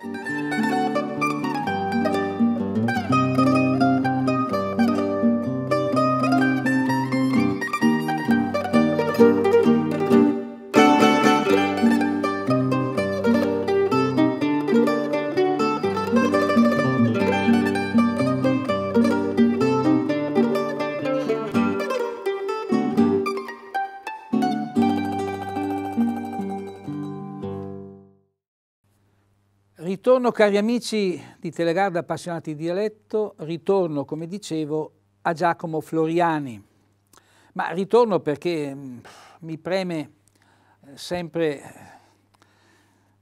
Thank you. Ritorno cari amici di Telegarda appassionati di dialetto, ritorno come dicevo a Giacomo Floriani, ma ritorno perché mm, mi preme eh, sempre,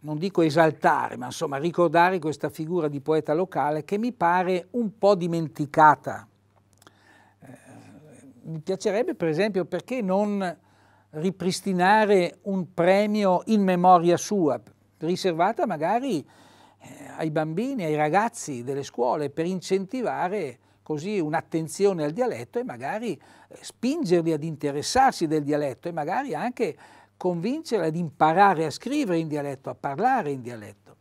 non dico esaltare, ma insomma ricordare questa figura di poeta locale che mi pare un po' dimenticata. Eh, mi piacerebbe per esempio perché non ripristinare un premio in memoria sua, riservata magari eh, ai bambini, ai ragazzi delle scuole per incentivare così un'attenzione al dialetto e magari eh, spingerli ad interessarsi del dialetto e magari anche convincerli ad imparare a scrivere in dialetto, a parlare in dialetto.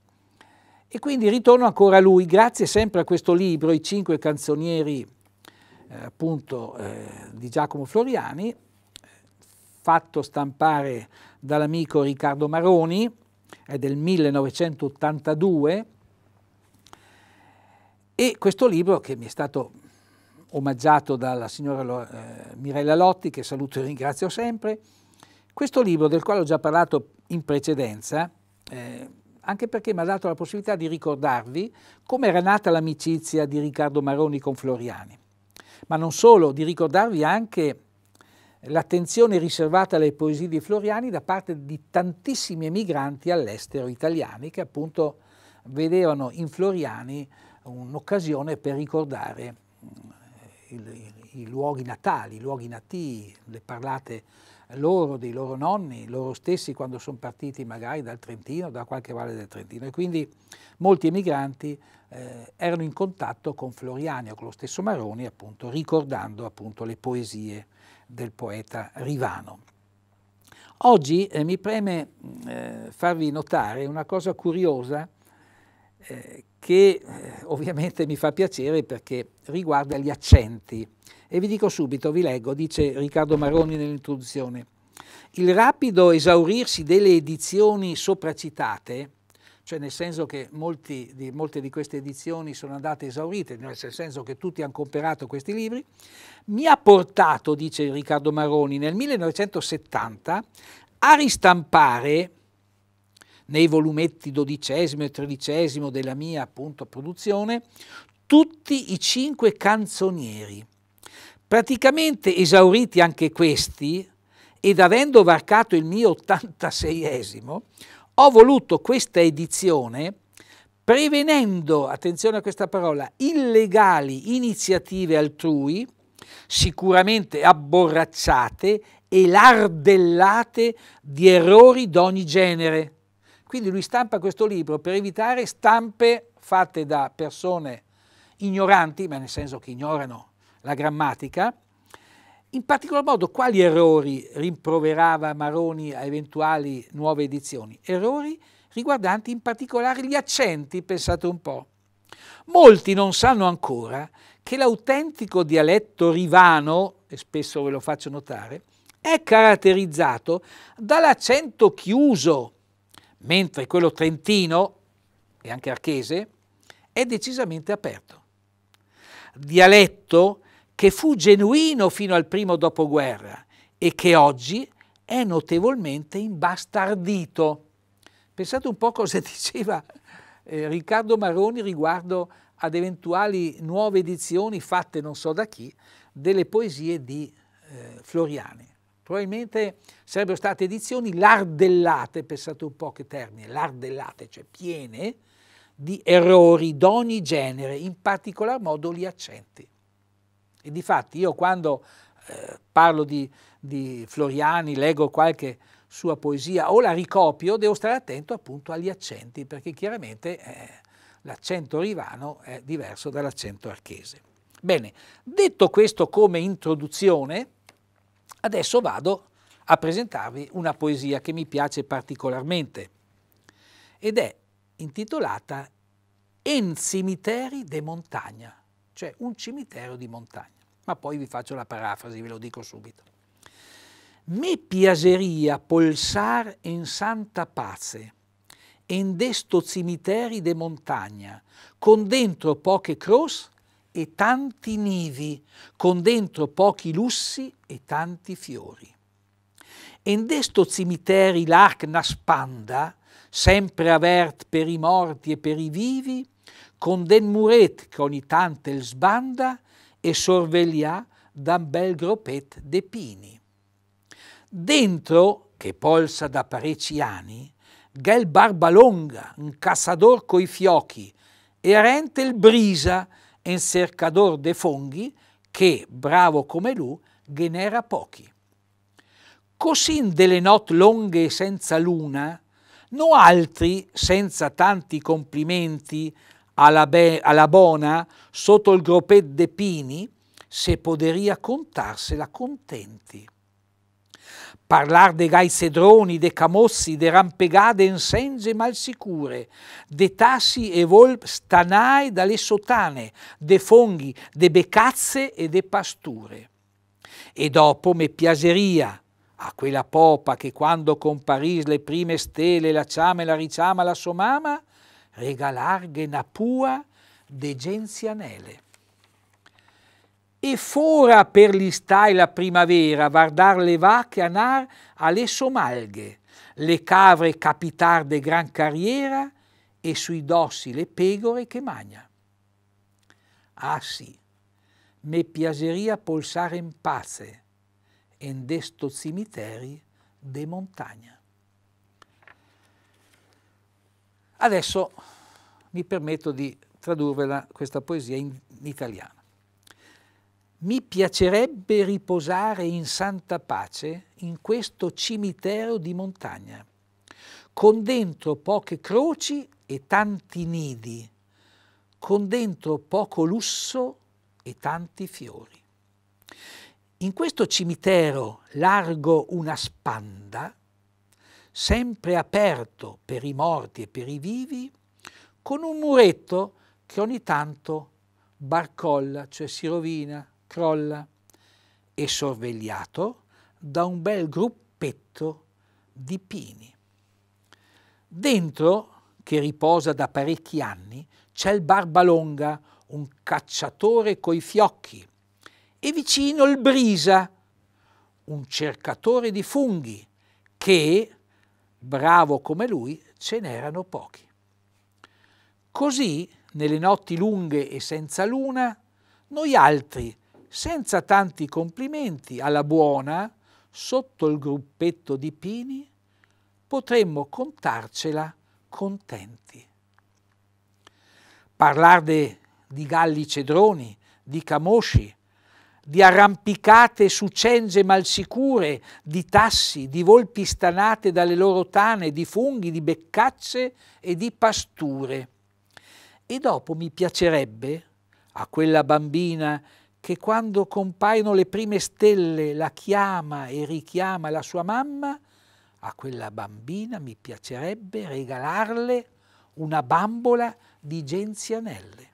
E quindi ritorno ancora a lui, grazie sempre a questo libro, I cinque canzonieri eh, appunto eh, di Giacomo Floriani, fatto stampare dall'amico Riccardo Maroni, è del 1982 e questo libro che mi è stato omaggiato dalla signora eh, Mirella Lotti, che saluto e ringrazio sempre, questo libro del quale ho già parlato in precedenza, eh, anche perché mi ha dato la possibilità di ricordarvi come era nata l'amicizia di Riccardo Maroni con Floriani, ma non solo, di ricordarvi anche l'attenzione riservata alle poesie di Floriani da parte di tantissimi emigranti all'estero italiani che appunto vedevano in Floriani un'occasione per ricordare mm, i, i luoghi natali, i luoghi nativi, le parlate loro, dei loro nonni, loro stessi quando sono partiti magari dal Trentino, da qualche valle del Trentino. E quindi molti emigranti eh, erano in contatto con Floriani o con lo stesso Maroni, appunto, ricordando appunto le poesie del poeta Rivano. Oggi eh, mi preme mm, eh, farvi notare una cosa curiosa eh, che eh, ovviamente mi fa piacere perché riguarda gli accenti. E vi dico subito, vi leggo, dice Riccardo Maroni nell'introduzione. Il rapido esaurirsi delle edizioni sopracitate cioè nel senso che molti, di, molte di queste edizioni sono andate esaurite, nel senso che tutti hanno comprato questi libri, mi ha portato, dice Riccardo Maroni, nel 1970 a ristampare nei volumetti dodicesimo e tredicesimo della mia appunto produzione tutti i cinque canzonieri, praticamente esauriti anche questi, ed avendo varcato il mio 86esimo, ho voluto questa edizione prevenendo, attenzione a questa parola, illegali iniziative altrui, sicuramente abborracciate e lardellate di errori d'ogni genere. Quindi lui stampa questo libro per evitare stampe fatte da persone ignoranti, ma nel senso che ignorano la grammatica, in particolar modo quali errori rimproverava Maroni a eventuali nuove edizioni? Errori riguardanti in particolare gli accenti, pensate un po'. Molti non sanno ancora che l'autentico dialetto rivano, e spesso ve lo faccio notare, è caratterizzato dall'accento chiuso, mentre quello trentino, e anche archese, è decisamente aperto. Dialetto che fu genuino fino al primo dopoguerra e che oggi è notevolmente imbastardito. Pensate un po' cosa diceva eh, Riccardo Maroni riguardo ad eventuali nuove edizioni fatte non so da chi delle poesie di eh, Floriani. Probabilmente sarebbero state edizioni lardellate, pensate un po' che termine, lardellate, cioè piene di errori d'ogni genere, in particolar modo gli accenti. E difatti io quando eh, parlo di, di Floriani, leggo qualche sua poesia o la ricopio, devo stare attento appunto agli accenti, perché chiaramente eh, l'accento rivano è diverso dall'accento archese. Bene, detto questo come introduzione, adesso vado a presentarvi una poesia che mi piace particolarmente ed è intitolata En cimiteri de montagna cioè un cimitero di montagna. Ma poi vi faccio la parafrasi, ve lo dico subito. Me piaceria polsar in santa pace, in desto cimiteri de montagna, con dentro poche cross e tanti nivi, con dentro pochi lussi e tanti fiori. In desto cimiteri l'arc naspanda, sempre avert per i morti e per i vivi, con den muret che ogni tanto il sbanda e sorveglia da un bel groppet de pini. Dentro, che polsa da parecchi anni, Gel Barbalonga, un cassador coi fiocchi, e Rente il Brisa, un cercador de fonghi, che, bravo come lui, genera pochi. Così in delle note lunghe senza luna, no altri senza tanti complimenti alla, be, alla bona, sotto il groppet de pini, se poderia contarsela contenti. Parlar de gai cedroni, de camossi, de rampegade in senze mal de tassi e volp stanai dalle sotane, de fonghi, de becazze e de pasture. E dopo me piaceria, a quella popa che quando comparis le prime stelle, la ciama e la riciama, la somama, regalarghe na pua de genzianele. E fora per gli stai la primavera, vardar le vacche anar alle somalghe, le cavre capitar de gran carriera e sui dossi le pegore che magna. Ah sì, me piaceria polsare in pace, in desto cimiteri de montagna. Adesso mi permetto di tradurvela questa poesia in italiano. Mi piacerebbe riposare in santa pace in questo cimitero di montagna, con dentro poche croci e tanti nidi, con dentro poco lusso e tanti fiori. In questo cimitero largo una spanda, sempre aperto per i morti e per i vivi, con un muretto che ogni tanto barcolla, cioè si rovina, crolla, e sorvegliato da un bel gruppetto di pini. Dentro, che riposa da parecchi anni, c'è il Barbalonga, un cacciatore coi fiocchi, e vicino il Brisa, un cercatore di funghi, che, bravo come lui ce n'erano pochi. Così, nelle notti lunghe e senza luna, noi altri, senza tanti complimenti, alla buona, sotto il gruppetto di pini, potremmo contarcela contenti. Parlar di galli cedroni, di camosci, di arrampicate su cenze malsicure, di tassi, di volpi stanate dalle loro tane, di funghi, di beccacce e di pasture. E dopo mi piacerebbe, a quella bambina che quando compaiono le prime stelle la chiama e richiama la sua mamma, a quella bambina mi piacerebbe regalarle una bambola di genzianelle.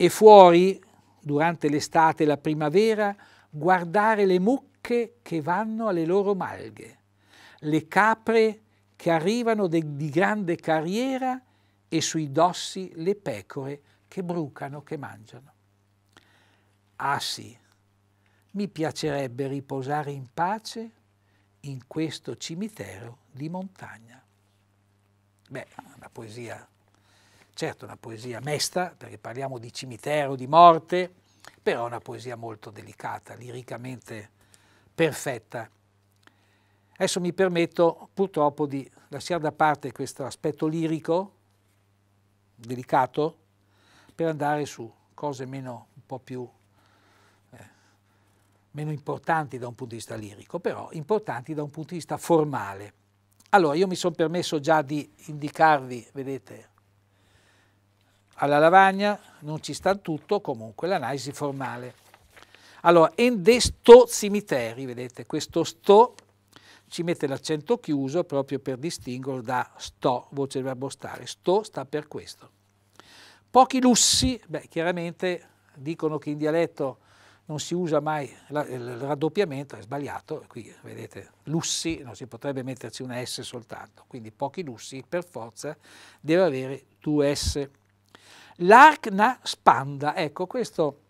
E fuori durante l'estate e la primavera, guardare le mucche che vanno alle loro malghe, le capre che arrivano di grande carriera e sui dossi le pecore che brucano, che mangiano. Ah sì, mi piacerebbe riposare in pace in questo cimitero di montagna. Beh, una poesia certo una poesia mesta, perché parliamo di cimitero, di morte, però una poesia molto delicata, liricamente perfetta. Adesso mi permetto purtroppo di lasciare da parte questo aspetto lirico, delicato, per andare su cose meno, un po' più, eh, meno importanti da un punto di vista lirico, però importanti da un punto di vista formale. Allora, io mi sono permesso già di indicarvi, vedete, alla lavagna non ci sta tutto, comunque l'analisi formale. Allora, endesto cimiteri, vedete, questo sto ci mette l'accento chiuso proprio per distinguerlo da sto, voce del verbo stare, sto sta per questo. Pochi lussi, beh, chiaramente dicono che in dialetto non si usa mai il raddoppiamento, è sbagliato, qui vedete, lussi, non si potrebbe metterci una S soltanto, quindi pochi lussi per forza deve avere due S na spanda, ecco questo,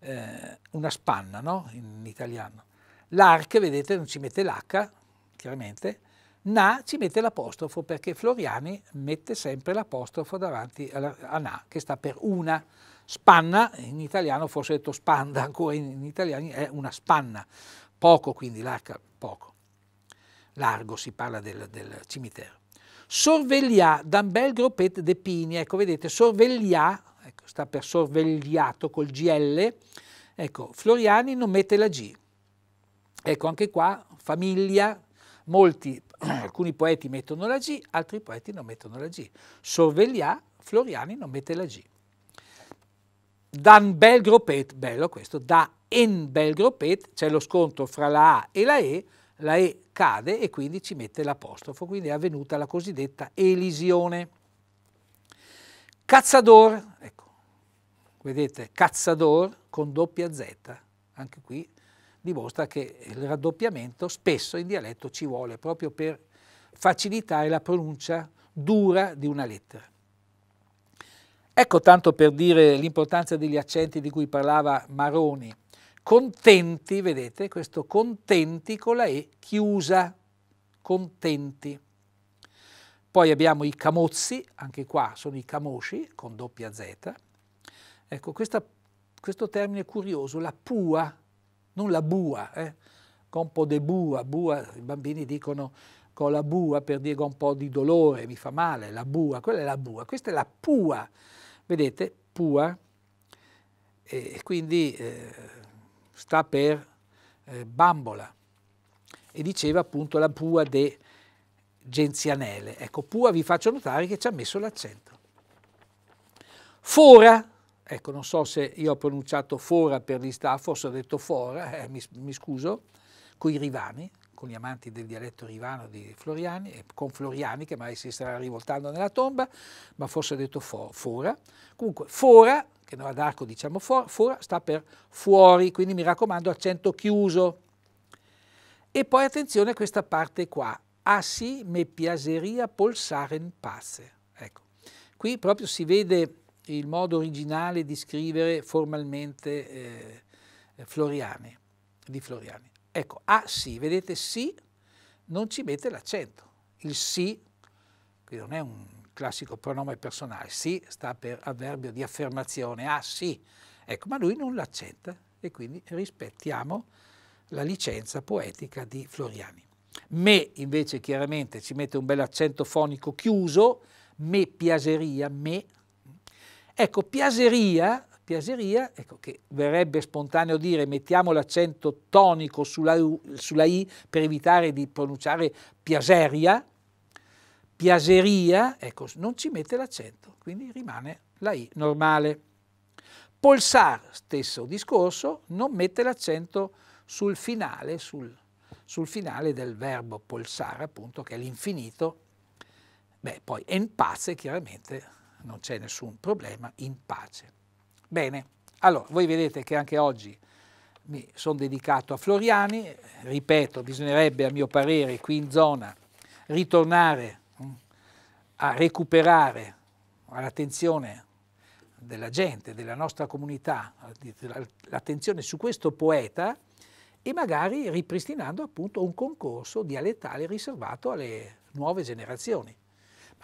eh, una spanna no? in italiano. L'arc, vedete, non ci mette l'H, chiaramente, na ci mette l'apostrofo perché Floriani mette sempre l'apostrofo davanti alla, a na, che sta per una. Spanna, in italiano forse detto spanda, ancora in, in italiano è una spanna, poco quindi l'arca poco. Largo si parla del, del cimitero sorveglià d'un bel groppetto de pini, ecco vedete, sorveglià, ecco, sta per sorvegliato col GL, ecco, Floriani non mette la G. Ecco, anche qua, famiglia, molti, alcuni poeti mettono la G, altri poeti non mettono la G. Sorveglià, Floriani non mette la G. Dan bel groppet, bello questo, da en bel groppet, c'è lo scontro fra la A e la E, la E cade e quindi ci mette l'apostrofo, quindi è avvenuta la cosiddetta elisione. Cazzador, ecco, vedete, cazzador con doppia Z, anche qui dimostra che il raddoppiamento spesso in dialetto ci vuole proprio per facilitare la pronuncia dura di una lettera. Ecco tanto per dire l'importanza degli accenti di cui parlava Maroni contenti, vedete, questo contenti con la E chiusa, contenti. Poi abbiamo i camozzi, anche qua sono i camosci con doppia Z. Ecco, questa, questo termine curioso, la pua, non la bua, eh? po' de bua, bua, i bambini dicono con la bua per dire con un po' di dolore, mi fa male, la bua, quella è la bua, questa è la pua, vedete, pua, e quindi eh, sta per eh, bambola e diceva appunto la pua de Genzianele. Ecco, pua vi faccio notare che ci ha messo l'accento. Fora, ecco non so se io ho pronunciato fora per gli forse ho detto fora, eh, mi, mi scuso, coi rivani, con gli amanti del dialetto rivano di Floriani, eh, con Floriani che mai si starà rivoltando nella tomba, ma forse ha detto for, fora. Comunque, fora, che noi ad arco diciamo for, fora, sta per fuori, quindi mi raccomando accento chiuso. E poi attenzione a questa parte qua, assi ah me piaseria polsare in pace. Ecco, qui proprio si vede il modo originale di scrivere formalmente eh, Floriani, di Floriani. Ecco, a ah, sì, vedete sì non ci mette l'accento. Il sì, qui non è un classico pronome personale, sì sta per avverbio di affermazione, ah sì, ecco, ma lui non l'accenta e quindi rispettiamo la licenza poetica di Floriani. Me invece chiaramente ci mette un bel accento fonico chiuso, me piaseria, me. Ecco, piaceria Piaseria, ecco che verrebbe spontaneo dire mettiamo l'accento tonico sulla, sulla I per evitare di pronunciare Piaseria, Piaseria, ecco, non ci mette l'accento, quindi rimane la I normale. Polsar, stesso discorso, non mette l'accento sul finale, sul, sul finale del verbo polsare, appunto, che è l'infinito. Beh, poi en pace, chiaramente, non c'è nessun problema, in pace. Bene, allora voi vedete che anche oggi mi sono dedicato a Floriani, ripeto, bisognerebbe a mio parere qui in zona ritornare mm, a recuperare all'attenzione della gente, della nostra comunità, l'attenzione su questo poeta e magari ripristinando appunto un concorso dialettale riservato alle nuove generazioni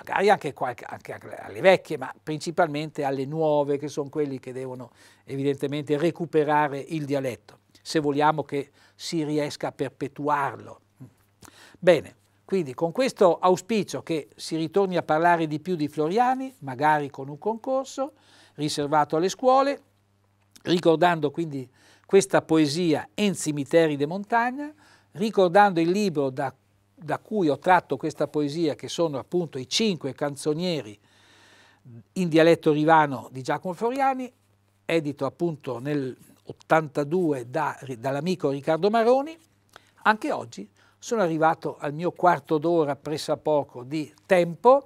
magari anche, qualche, anche, alle vecchie, ma principalmente alle nuove, che sono quelli che devono evidentemente recuperare il dialetto, se vogliamo che si riesca a perpetuarlo. Bene, quindi con questo auspicio che si ritorni a parlare di più di Floriani, magari con un concorso riservato alle scuole, ricordando quindi questa poesia En cimiteri de Montagna, ricordando il libro da da cui ho tratto questa poesia, che sono appunto i cinque canzonieri in dialetto rivano di Giacomo Floriani, edito appunto nel 82 da, dall'amico Riccardo Maroni, anche oggi sono arrivato al mio quarto d'ora pressappoco di tempo.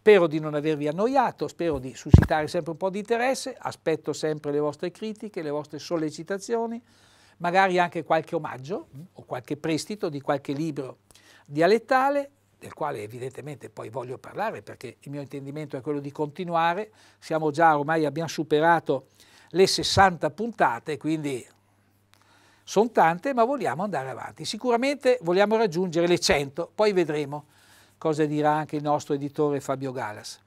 Spero di non avervi annoiato, spero di suscitare sempre un po' di interesse, aspetto sempre le vostre critiche, le vostre sollecitazioni, magari anche qualche omaggio mm, o qualche prestito di qualche libro dialettale, del quale evidentemente poi voglio parlare perché il mio intendimento è quello di continuare, siamo già ormai, abbiamo superato le 60 puntate, quindi sono tante, ma vogliamo andare avanti. Sicuramente vogliamo raggiungere le 100, poi vedremo cosa dirà anche il nostro editore Fabio Galas.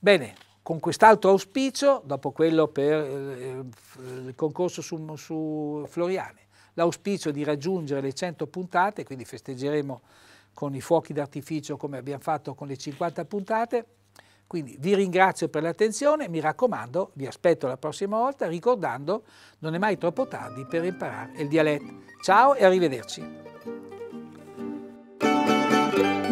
Bene, con quest'altro auspicio, dopo quello per eh, eh, il concorso su, su Floriane, l'auspicio di raggiungere le 100 puntate, quindi festeggeremo con i fuochi d'artificio come abbiamo fatto con le 50 puntate. Quindi vi ringrazio per l'attenzione, mi raccomando, vi aspetto la prossima volta ricordando non è mai troppo tardi per imparare il dialetto. Ciao e arrivederci.